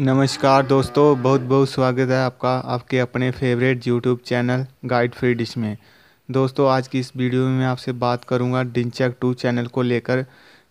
नमस्कार दोस्तों बहुत बहुत स्वागत है आपका आपके अपने favourite YouTube channel guide free dish में दोस्तों आज की इस वीडियो में मैं आपसे बात करूंगा डिंचक टू चैनल को लेकर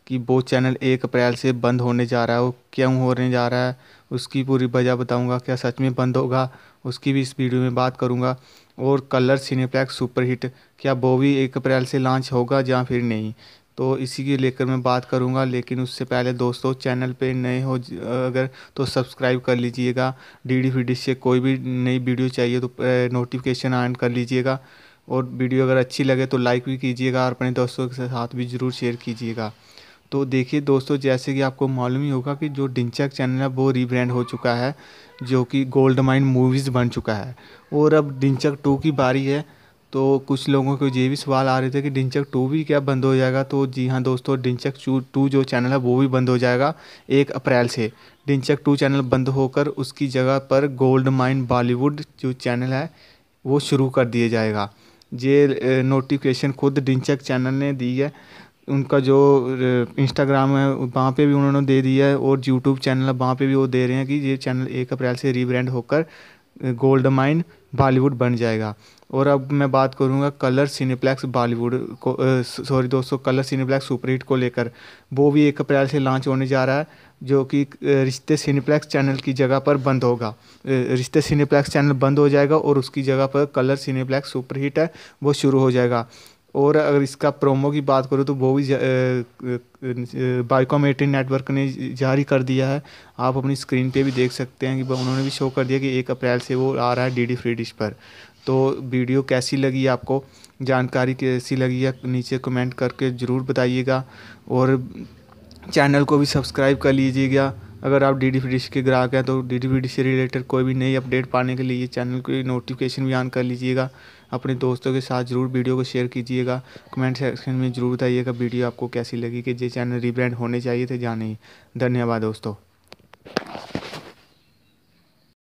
कि वो चैनल एक अप्रैल से बंद होने जा रहा है वो क्यों होने जा रहा है उसकी पूरी वजह बताऊंगा क्या सच में बंद होगा उसकी भी इस वीडियो में बात करूँगा और कलर सिनेप्लेक्स सुपरहिट क्या वो भी एक अप्रैल से लॉन्च होगा या फिर नहीं तो इसी की लेकर मैं बात करूँगा लेकिन उससे पहले दोस्तों चैनल पे नए हो अगर तो सब्सक्राइब कर लीजिएगा डी डी फीडिस से कोई भी नई वीडियो चाहिए तो नोटिफिकेशन ऑन कर लीजिएगा और वीडियो अगर अच्छी लगे तो लाइक भी कीजिएगा और अपने दोस्तों के साथ भी ज़रूर शेयर कीजिएगा तो देखिए दोस्तों जैसे कि आपको मालूम ही होगा कि जो डिंचक चैनल है वो रीब्रांड हो चुका है जो कि गोल्ड माइन मूवीज़ बन चुका है और अब डिंचक टू की बारी है तो कुछ लोगों को ये भी सवाल आ रहे थे कि डिंचक टू भी क्या बंद हो जाएगा तो जी हाँ दोस्तों डिंचक टू जो चैनल है वो भी बंद हो जाएगा एक अप्रैल से डिंचक टू चैनल बंद होकर उसकी जगह पर गोल्ड माइन बॉलीवुड जो चैनल है वो शुरू कर दिया जाएगा ये नोटिफिकेशन खुद डिंचक चैनल ने दी है उनका जो इंस्टाग्राम है वहाँ पे भी उन्होंने दे दिया है और यूट्यूब चैनल है वहाँ पे भी वो दे रहे हैं कि ये चैनल एक अप्रैल से रीब्रांड होकर गोल्ड माइन बॉलीवुड बन जाएगा और अब मैं बात करूंगा कलर सिनेप्लेक्स बॉलीवुड को सॉरी दोस्तों कलर सिनेप्लेक्स सुपरहिट को लेकर वो भी एक अप्रैल से लॉन्च होने जा रहा है जो कि रिश्ते सिनेप्लेक्स चैनल की जगह पर बंद होगा रिश्ते सिनेप्लेक्स चैनल बंद हो जाएगा और उसकी जगह पर कलर सिनेप्लेक्स सुपरहिट है वो शुरू हो जाएगा और अगर इसका प्रोमो की बात करूँ तो वो भी बाइकॉम एटीन नेटवर्क ने जारी कर दिया है आप अपनी स्क्रीन पे भी देख सकते हैं कि उन्होंने भी शो कर दिया कि एक अप्रैल से वो आ रहा है डी फ्री डिश पर तो वीडियो कैसी लगी आपको जानकारी कैसी लगी है नीचे कमेंट करके ज़रूर बताइएगा और चैनल को भी सब्सक्राइब कर लीजिएगा अगर आप डी डी के ग्राहक हैं तो डी डी से रिलेटेड कोई भी नई अपडेट पाने के लिए चैनल की नोटिफिकेशन भी ऑन कर लीजिएगा अपने दोस्तों के साथ ज़रूर वीडियो को शेयर कीजिएगा कमेंट सेक्शन में ज़रूर बताइएगा वीडियो आपको कैसी लगी कि ये चैनल रिब्रांड होने चाहिए थे या नहीं धन्यवाद दोस्तों